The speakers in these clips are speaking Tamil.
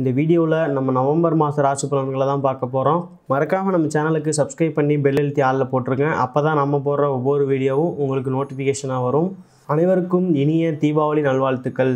இந்த வீடியோவில் நம்ம நவம்பர் மாத ராசி பலன்களை தான் பார்க்க போகிறோம் மறக்காமல் நம்ம சேனலுக்கு சப்ஸ்கிரைப் பண்ணி பெல் எழுத்தி ஆளில் போட்டிருங்க அப்போ தான் நம்ம போடுற ஒவ்வொரு வீடியோவும் உங்களுக்கு நோட்டிஃபிகேஷனாக வரும் அனைவருக்கும் இனிய தீபாவளி நல்வாழ்த்துக்கள்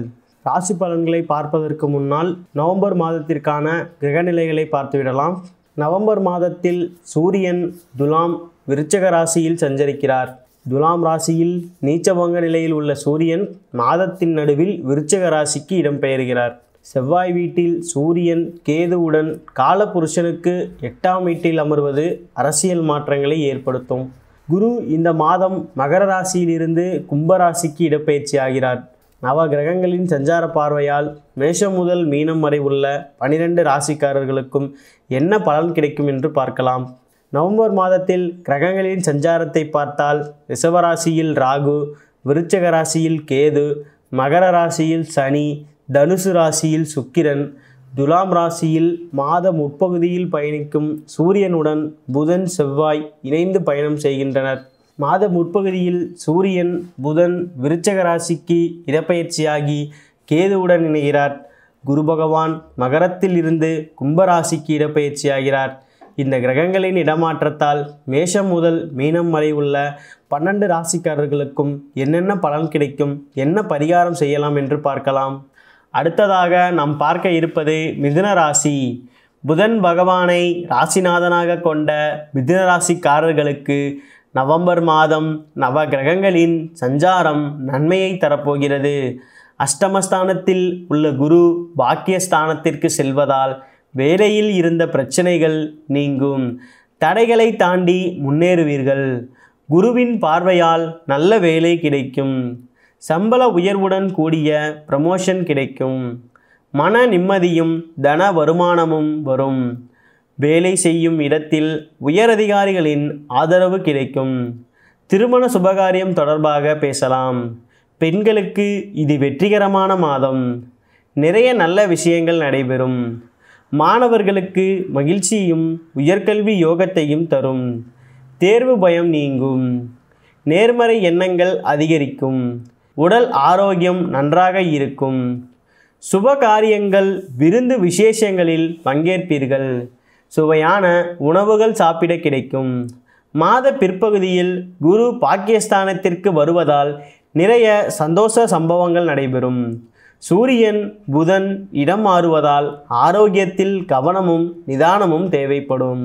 ராசி பலன்களை பார்ப்பதற்கு முன்னால் நவம்பர் மாதத்திற்கான கிரகநிலைகளை பார்த்துவிடலாம் நவம்பர் மாதத்தில் சூரியன் துலாம் விருச்சக ராசியில் சஞ்சரிக்கிறார் துலாம் ராசியில் நீச்சபங்க நிலையில் உள்ள சூரியன் மாதத்தின் நடுவில் விருச்சக ராசிக்கு இடம்பெயர்கிறார் செவ்வாய் வீட்டில் சூரியன் கேதுவுடன் காலபுருஷனுக்கு எட்டாம் வீட்டில் அமர்வது அரசியல் மாற்றங்களை ஏற்படுத்தும் குரு இந்த மாதம் மகர ராசியிலிருந்து கும்பராசிக்கு இடப்பெயர்ச்சி ஆகிறார் நவ கிரகங்களின் சஞ்சார பார்வையால் மேஷம் முதல் மீனம் வரை உள்ள பனிரெண்டு ராசிக்காரர்களுக்கும் என்ன பலன் கிடைக்கும் என்று பார்க்கலாம் நவம்பர் மாதத்தில் கிரகங்களின் சஞ்சாரத்தை பார்த்தால் ரிஷவராசியில் ராகு விருச்சக ராசியில் கேது மகர ராசியில் சனி தனுசு ராசியில் சுக்கிரன் துலாம் ராசியில் மாத முற்பகுதியில் பயணிக்கும் சூரியனுடன் புதன் செவ்வாய் இணைந்து பயணம் செய்கின்றனர் மாத முற்பகுதியில் சூரியன் புதன் விருச்சக ராசிக்கு இடப்பெயர்ச்சியாகி கேதுவுடன் இணைகிறார் குரு பகவான் மகரத்தில் இருந்து கும்பராசிக்கு இடப்பெயர்ச்சியாகிறார் இந்த கிரகங்களின் இடமாற்றத்தால் மேஷம் முதல் மீனம் வரை உள்ள பன்னெண்டு ராசிக்காரர்களுக்கும் என்னென்ன பலன் கிடைக்கும் என்ன பரிகாரம் செய்யலாம் என்று பார்க்கலாம் அடுத்ததாக நாம் பார்க்க இருப்பது மிதுன ராசி புதன் பகவானை ராசிநாதனாக கொண்ட மிதுன ராசிக்காரர்களுக்கு நவம்பர் மாதம் நவ கிரகங்களின் சஞ்சாரம் நன்மையை தரப்போகிறது அஷ்டமஸ்தானத்தில் உள்ள குரு பாக்கியஸ்தானத்திற்கு செல்வதால் வேலையில் இருந்த பிரச்சனைகள் நீங்கும் தடைகளை தாண்டி முன்னேறுவீர்கள் குருவின் பார்வையால் நல்ல வேலை கிடைக்கும் சம்பள உயர்வுடன் கூடிய ப்ரமோஷன் கிடைக்கும் மன நிம்மதியும் தன வருமானமும் வரும் வேலை செய்யும் இடத்தில் உயரதிகாரிகளின் ஆதரவு கிடைக்கும் திருமண சுபகாரியம் தொடர்பாக பேசலாம் பெண்களுக்கு இது வெற்றிகரமான மாதம் நிறைய நல்ல விஷயங்கள் நடைபெறும் மாணவர்களுக்கு மகிழ்ச்சியும் உயர்கல்வி யோகத்தையும் தரும் தேர்வு பயம் நீங்கும் நேர்மறை எண்ணங்கள் அதிகரிக்கும் உடல் ஆரோக்கியம் நன்றாக இருக்கும் சுப காரியங்கள் விருந்து விசேஷங்களில் பங்கேற்பீர்கள் சுவையான உணவுகள் சாப்பிட கிடைக்கும் மாத பிற்பகுதியில் குரு பாகிஸ்தானத்திற்கு வருவதால் நிறைய சந்தோஷ சம்பவங்கள் நடைபெறும் சூரியன் புதன் இடம் மாறுவதால் ஆரோக்கியத்தில் கவனமும் நிதானமும் தேவைப்படும்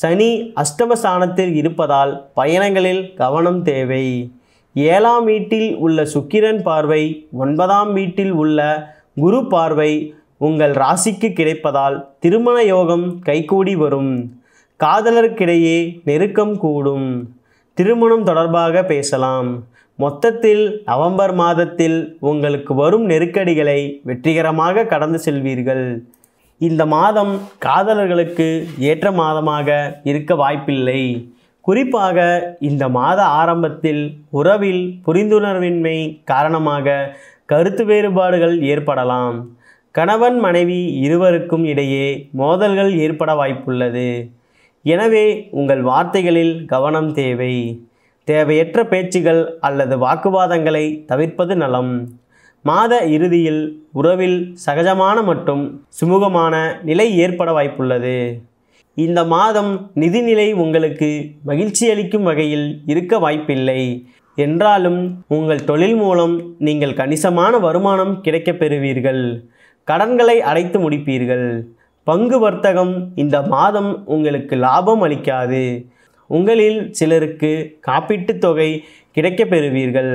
சனி அஷ்டமஸ்தானத்தில் இருப்பதால் பயணங்களில் கவனம் தேவை ஏழாம் வீட்டில் உள்ள சுக்கிரன் பார்வை ஒன்பதாம் வீட்டில் உள்ள குரு பார்வை உங்கள் ராசிக்கு கிடைப்பதால் திருமண யோகம் கைகூடி வரும் காதலருக்கிடையே நெருக்கம் கூடும் திருமணம் தொடர்பாக பேசலாம் மொத்தத்தில் நவம்பர் மாதத்தில் உங்களுக்கு வரும் நெருக்கடிகளை வெற்றிகரமாக கடந்து செல்வீர்கள் இந்த மாதம் காதலர்களுக்கு ஏற்ற மாதமாக இருக்க வாய்ப்பில்லை குறிப்பாக இந்த மாத ஆரம்பத்தில் உறவில் புரிந்துணர்வின்மை காரணமாக கருத்து வேறுபாடுகள் ஏற்படலாம் கணவன் மனைவி இருவருக்கும் இடையே மோதல்கள் ஏற்பட வாய்ப்புள்ளது எனவே உங்கள் வார்த்தைகளில் கவனம் தேவை தேவையற்ற பேச்சுகள் அல்லது வாக்குவாதங்களை தவிர்ப்பது நலம் மாத இறுதியில் உறவில் சகஜமான மற்றும் சுமூகமான நிலை ஏற்பட வாய்ப்புள்ளது இந்த மாதம் நிதிநிலை உங்களுக்கு மகிழ்ச்சி அளிக்கும் வகையில் இருக்க வாய்ப்பில்லை என்றாலும் உங்கள் தொழில் மூலம் நீங்கள் கணிசமான வருமானம் கிடைக்கப் பெறுவீர்கள் கடன்களை அடைத்து முடிப்பீர்கள் பங்கு வர்த்தகம் இந்த மாதம் உங்களுக்கு லாபம் அளிக்காது உங்களில் சிலருக்கு காப்பீட்டுத் தொகை கிடைக்கப் பெறுவீர்கள்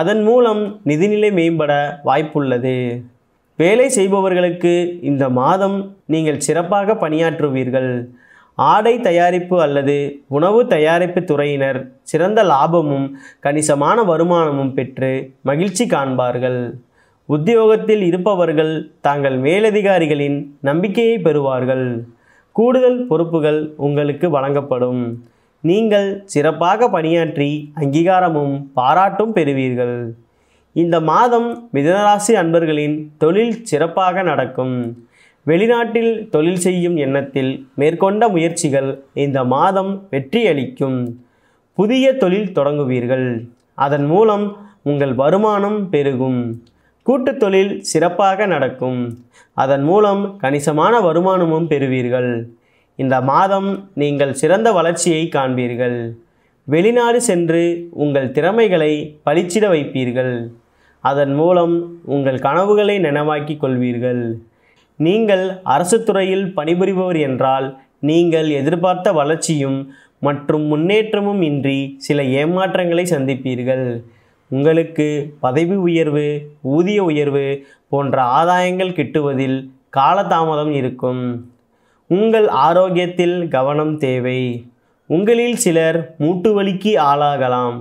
அதன் மூலம் நிதிநிலை மேம்பட வாய்ப்புள்ளது வேலை செய்பவர்களுக்கு இந்த மாதம் நீங்கள் சிறப்பாக பணியாற்றுவீர்கள் ஆடை தயாரிப்பு அல்லது உணவு தயாரிப்பு துறையினர் சிறந்த லாபமும் கணிசமான வருமானமும் பெற்று மகிழ்ச்சி காண்பார்கள் உத்தியோகத்தில் இருப்பவர்கள் தாங்கள் மேலதிகாரிகளின் நம்பிக்கையை பெறுவார்கள் கூடுதல் பொறுப்புகள் உங்களுக்கு வழங்கப்படும் நீங்கள் சிறப்பாக பணியாற்றி அங்கீகாரமும் பாராட்டும் பெறுவீர்கள் இந்த மாதம் மிதனராசி அன்பர்களின் தொழில் சிறப்பாக நடக்கும் வெளிநாட்டில் தொழில் செய்யும் எண்ணத்தில் மேற்கொண்ட முயற்சிகள் இந்த மாதம் வெற்றியளிக்கும் புதிய தொழில் தொடங்குவீர்கள் அதன் மூலம் உங்கள் வருமானம் பெருகும் கூட்டு தொழில் சிறப்பாக நடக்கும் அதன் மூலம் கணிசமான வருமானமும் பெறுவீர்கள் இந்த மாதம் நீங்கள் சிறந்த வளர்ச்சியை காண்பீர்கள் வெளிநாடு சென்று உங்கள் திறமைகளை பளிச்சிட வைப்பீர்கள் அதன் மூலம் உங்கள் கனவுகளை நனவாக்கி கொள்வீர்கள் நீங்கள் அரசு துறையில் பணிபுரிபவர் என்றால் நீங்கள் எதிர்பார்த்த வளர்ச்சியும் மற்றும் முன்னேற்றமும் இன்றி சில ஏமாற்றங்களை சந்திப்பீர்கள் உங்களுக்கு பதவி உயர்வு ஊதிய உயர்வு போன்ற ஆதாயங்கள் கிட்டுவதில் காலதாமதம் இருக்கும் உங்கள் ஆரோக்கியத்தில் கவனம் தேவை உங்களில் சிலர் மூட்டுவலிக்கு ஆளாகலாம்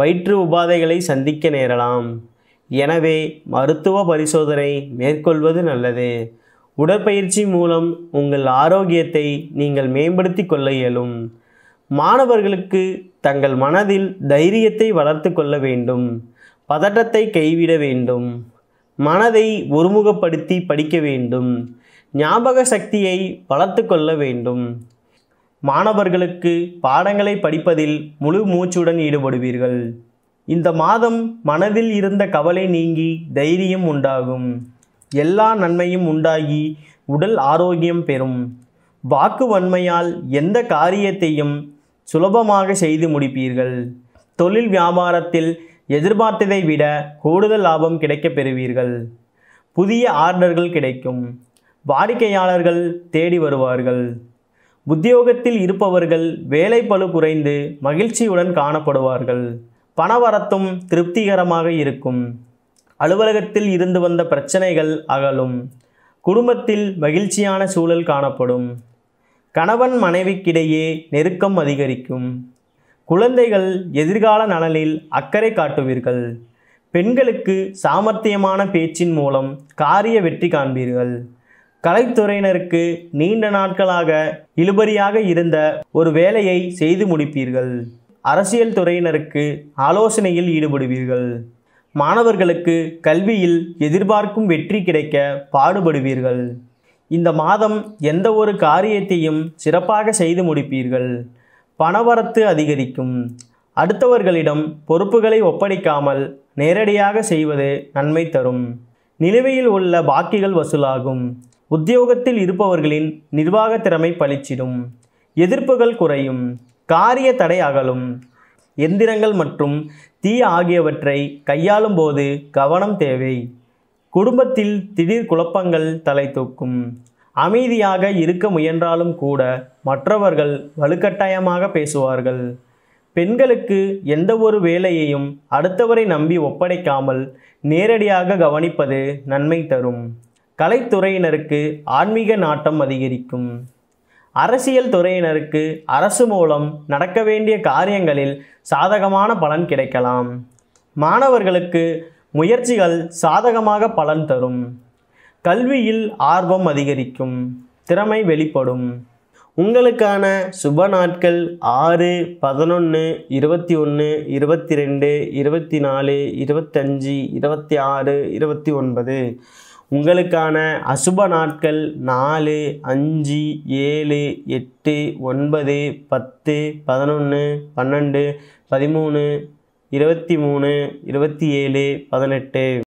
வயிற்று உபாதைகளை சந்திக்க நேரலாம் எனவே மருத்துவ பரிசோதனை மேற்கொள்வது நல்லது உடற்பயிற்சி மூலம் உங்கள் ஆரோக்கியத்தை நீங்கள் மேம்படுத்தி கொள்ள இயலும் மாணவர்களுக்கு தங்கள் மனதில் தைரியத்தை வளர்த்து கொள்ள வேண்டும் பதட்டத்தை கைவிட வேண்டும் மனதை ஒருமுகப்படுத்தி படிக்க வேண்டும் ஞாபக சக்தியை வளர்த்து கொள்ள வேண்டும் மாணவர்களுக்கு பாடங்களை படிப்பதில் முழு மூச்சுடன் ஈடுபடுவீர்கள் இந்த மாதம் மனதில் இருந்த கவலை நீங்கி தைரியம் உண்டாகும் எல்லா நன்மையும் உண்டாகி உடல் ஆரோக்கியம் பெறும் வாக்கு வன்மையால் எந்த காரியத்தையும் சுலபமாக செய்து முடிப்பீர்கள் தொழில் வியாபாரத்தில் எதிர்பார்த்ததை விட கூடுதல் லாபம் கிடைக்கப் பெறுவீர்கள் புதிய ஆர்டர்கள் கிடைக்கும் வாடிக்கையாளர்கள் தேடி வருவார்கள் உத்தியோகத்தில் இருப்பவர்கள் வேலை பழு குறைந்து மகிழ்ச்சியுடன் காணப்படுவார்கள் பணவரத்தும் திருப்திகரமாக இருக்கும் அலுவலகத்தில் இருந்து வந்த பிரச்சனைகள் அகலும் குடும்பத்தில் மகிழ்ச்சியான சூழல் காணப்படும் கணவன் மனைவிக்கிடையே நெருக்கம் அதிகரிக்கும் குழந்தைகள் எதிர்கால நலனில் அக்கறை காட்டுவீர்கள் பெண்களுக்கு சாமர்த்தியமான பேச்சின் மூலம் காரிய வெற்றி காண்பீர்கள் கலைத்துறையினருக்கு நீண்ட நாட்களாக இழுபறியாக இருந்த ஒரு வேலையை செய்து முடிப்பீர்கள் அரசியல் துறையினருக்கு ஆலோசனையில் ஈடுபடுவீர்கள் மாணவர்களுக்கு கல்வியில் எதிர்பார்க்கும் வெற்றி கிடைக்க பாடுபடுவீர்கள் இந்த மாதம் எந்த ஒரு காரியத்தையும் சிறப்பாக செய்து முடிப்பீர்கள் பணவரத்து அதிகரிக்கும் அடுத்தவர்களிடம் பொறுப்புகளை ஒப்படைக்காமல் நேரடியாக செய்வது நன்மை தரும் நிலுவையில் உள்ள பாக்கிகள் வசூலாகும் உத்தியோகத்தில் இருப்பவர்களின் நிர்வாக திறமை பளிச்சிடும் எதிர்ப்புகள் குறையும் காரிய தடை அகலும் எந்திரங்கள் மற்றும் தீ ஆகியவற்றை கையாளும் போது கவனம் தேவை குடும்பத்தில் திடீர் குழப்பங்கள் தலை தூக்கும் அமைதியாக இருக்க முயன்றாலும் கூட மற்றவர்கள் வலுக்கட்டாயமாக பேசுவார்கள் பெண்களுக்கு எந்த ஒரு வேலையையும் அடுத்தவரை நம்பி ஒப்படைக்காமல் நேரடியாக கவனிப்பது நன்மை தரும் கலைத்துறையினருக்கு ஆன்மீக நாட்டம் அதிகரிக்கும் அரசியல் துறையினருக்கு அரசு மூலம் நடக்க வேண்டிய காரியங்களில் சாதகமான பலன் கிடைக்கலாம் மாணவர்களுக்கு முயற்சிகள் சாதகமாக பலன் தரும் கல்வியில் ஆர்வம் அதிகரிக்கும் திறமை வெளிப்படும் உங்களுக்கான சுப நாட்கள் ஆறு பதினொன்று இருபத்தி ஒன்று இருபத்தி ரெண்டு இருபத்தி நாலு இருபத்தஞ்சி இருபத்தி ஆறு இருபத்தி ஒன்பது உங்களுக்கான அசுப நாட்கள் நாலு அஞ்சு ஏழு எட்டு ஒன்பது பத்து பதினொன்று பன்னெண்டு பதிமூணு இருபத்தி மூணு இருபத்தி ஏழு பதினெட்டு